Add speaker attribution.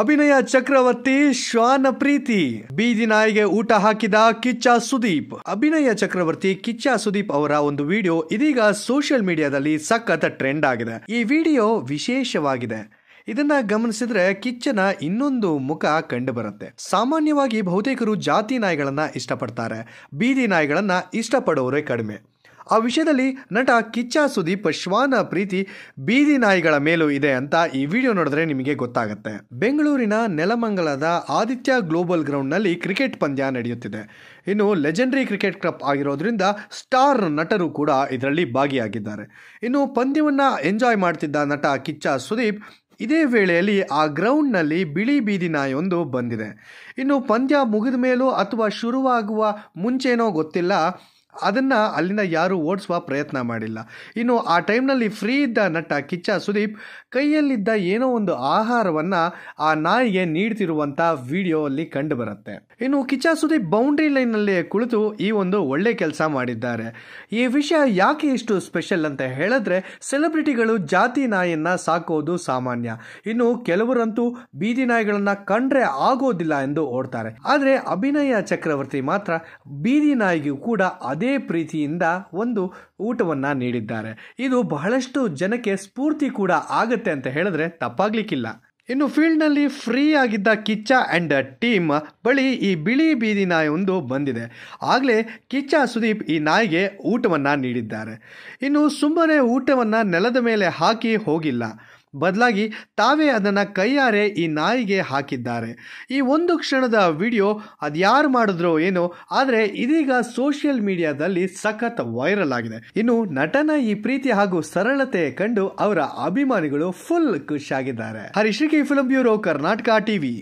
Speaker 1: ಅಭಿನಯ ಚಕ್ರವರ್ತಿ ಶ್ವಾನ ಪ್ರೀತಿ ಬೀದಿ ನಾಯಿಗೆ ಊಟ ಹಾಕಿದ ಕಿಚ್ಚ ಸುದೀಪ್ ಅಭಿನಯ ಚಕ್ರವರ್ತಿ ಕಿಚ್ಚ ಸುದೀಪ್ ಅವರ ಒಂದು ವಿಡಿಯೋ ಇದೀಗ ಸೋಷಿಯಲ್ ಮೀಡಿಯಾದಲ್ಲಿ ಸಖತ್ ಟ್ರೆಂಡ್ ಆಗಿದೆ ಈ ವಿಡಿಯೋ ವಿಶೇಷವಾಗಿದೆ ಇದನ್ನ ಗಮನಿಸಿದ್ರೆ ಕಿಚ್ಚನ ಇನ್ನೊಂದು ಮುಖ ಕಂಡು ಬರುತ್ತೆ ಸಾಮಾನ್ಯವಾಗಿ ಬಹುತೇಕರು ಜಾತಿ ನಾಯಿಗಳನ್ನ ಇಷ್ಟಪಡ್ತಾರೆ ಬೀದಿ ನಾಯಿಗಳನ್ನ ಇಷ್ಟಪಡೋರೇ ಕಡಿಮೆ ಆ ವಿಷಯದಲ್ಲಿ ನಟ ಕಿಚ್ಚ ಸುದೀಪ್ ಶ್ವಾನ ಪ್ರೀತಿ ಬೀದಿ ನಾಯಿಗಳ ಮೇಲೂ ಇದೆ ಅಂತ ಈ ವಿಡಿಯೋ ನೋಡಿದ್ರೆ ನಿಮಗೆ ಗೊತ್ತಾಗುತ್ತೆ ಬೆಂಗಳೂರಿನ ನೆಲಮಂಗಲದ ಆದಿತ್ಯ ಗ್ಲೋಬಲ್ ಗ್ರೌಂಡ್ನಲ್ಲಿ ಕ್ರಿಕೆಟ್ ಪಂದ್ಯ ನಡೆಯುತ್ತಿದೆ ಇನ್ನು ಲೆಜೆಂಡರಿ ಕ್ರಿಕೆಟ್ ಕ್ಲಬ್ ಆಗಿರೋದ್ರಿಂದ ಸ್ಟಾರ್ ನಟರು ಕೂಡ ಇದರಲ್ಲಿ ಭಾಗಿಯಾಗಿದ್ದಾರೆ ಇನ್ನು ಪಂದ್ಯವನ್ನು ಎಂಜಾಯ್ ಮಾಡ್ತಿದ್ದ ನಟ ಕಿಚ್ಚ ಸುದೀಪ್ ಇದೇ ವೇಳೆಯಲ್ಲಿ ಆ ಗ್ರೌಂಡ್ನಲ್ಲಿ ಬಿಳಿ ಬೀದಿ ನಾಯಿಯೊಂದು ಬಂದಿದೆ ಇನ್ನು ಪಂದ್ಯ ಮುಗಿದ ಮೇಲೂ ಅಥವಾ ಶುರುವಾಗುವ ಮುಂಚೆನೋ ಗೊತ್ತಿಲ್ಲ ಅದನ್ನು ಅಲ್ಲಿಂದ ಯಾರೂ ಓಡಿಸುವ ಪ್ರಯತ್ನ ಮಾಡಿಲ್ಲ ಇನ್ನು ಆ ಟೈಮ್ನಲ್ಲಿ ಫ್ರೀ ಇದ್ದ ನಟ ಕಿಚ್ಚ ಸುದೀಪ್ ಕೈಯಲ್ಲಿದ್ದ ಏನೋ ಒಂದು ಆಹಾರವನ್ನು ಆ ನಾಯಿಗೆ ನೀಡ್ತಿರುವಂಥ ವಿಡಿಯೋ ಅಲ್ಲಿ ಕಂಡುಬರುತ್ತೆ ಇನ್ನು ಕಿಚ್ಚ ಸುದೀಪ್ ಬೌಂಡ್ರಿ ಲೈನ್ನಲ್ಲಿ ಕುಳಿತು ಈ ಒಂದು ಒಳ್ಳೆ ಕೆಲಸ ಮಾಡಿದ್ದಾರೆ ಈ ವಿಷಯ ಯಾಕೆ ಇಷ್ಟು ಸ್ಪೆಷಲ್ ಅಂತ ಹೇಳಿದ್ರೆ ಸೆಲೆಬ್ರಿಟಿಗಳು ಜಾತಿ ನಾಯಿಯನ್ನು ಸಾಕೋದು ಸಾಮಾನ್ಯ ಇನ್ನು ಕೆಲವರಂತೂ ಬೀದಿ ನಾಯಿಗಳನ್ನು ಕಂಡ್ರೆ ಆಗೋದಿಲ್ಲ ಎಂದು ಓಡ್ತಾರೆ ಆದರೆ ಅಭಿನಯ ಚಕ್ರವರ್ತಿ ಮಾತ್ರ ಬೀದಿ ನಾಯಿಗೂ ಕೂಡ ಅದೇ ಪ್ರೀತಿಯಿಂದ ಒಂದು ಊಟವನ್ನು ನೀಡಿದ್ದಾರೆ ಇದು ಬಹಳಷ್ಟು ಜನಕ್ಕೆ ಸ್ಫೂರ್ತಿ ಕೂಡ ಆಗುತ್ತೆ ಅಂತ ಹೇಳಿದ್ರೆ ತಪ್ಪಾಗ್ಲಿಕ್ಕಿಲ್ಲ ಇನ್ನು ಫೀಲ್ಡ್ನಲ್ಲಿ ಫ್ರೀ ಆಗಿದ್ದ ಕಿಚ್ಚ ಆ್ಯಂಡ್ ಟೀಮ್ ಬಳಿ ಈ ಬಿಳಿ ಬೀದಿ ನಾಯಿ ಒಂದು ಬಂದಿದೆ ಆಗಲೇ ಕಿಚ್ಚ ಸುದೀಪ್ ಈ ನಾಯಿಗೆ ಊಟವನ್ನು ನೀಡಿದ್ದಾರೆ ಇನ್ನು ಸುಮ್ಮನೆ ಊಟವನ್ನು ನೆಲದ ಮೇಲೆ ಹಾಕಿ ಹೋಗಿಲ್ಲ ಬದಲಾಗಿ ತಾವೇ ಅದನ್ನು ಕೈಯಾರೆ ಈ ನಾಯಿಗೆ ಹಾಕಿದ್ದಾರೆ ಈ ಒಂದು ಕ್ಷಣದ ವಿಡಿಯೋ ಅದು ಯಾರು ಮಾಡಿದ್ರೋ ಏನೋ ಆದರೆ ಇದೀಗ ಸೋಷಿಯಲ್ ಮೀಡಿಯಾದಲ್ಲಿ ಸಖತ್ ವೈರಲ್ ಆಗಿದೆ ಇನ್ನು ನಟನ ಈ ಪ್ರೀತಿ ಹಾಗೂ ಸರಳತೆ ಕಂಡು ಅವರ ಅಭಿಮಾನಿಗಳು ಫುಲ್ ಖುಷಿಯಾಗಿದ್ದಾರೆ ಹರಿಶ್ರೀಕಿ ಫಿಲಂ ಬ್ಯೂರೋ ಕರ್ನಾಟಕ ಟಿವಿ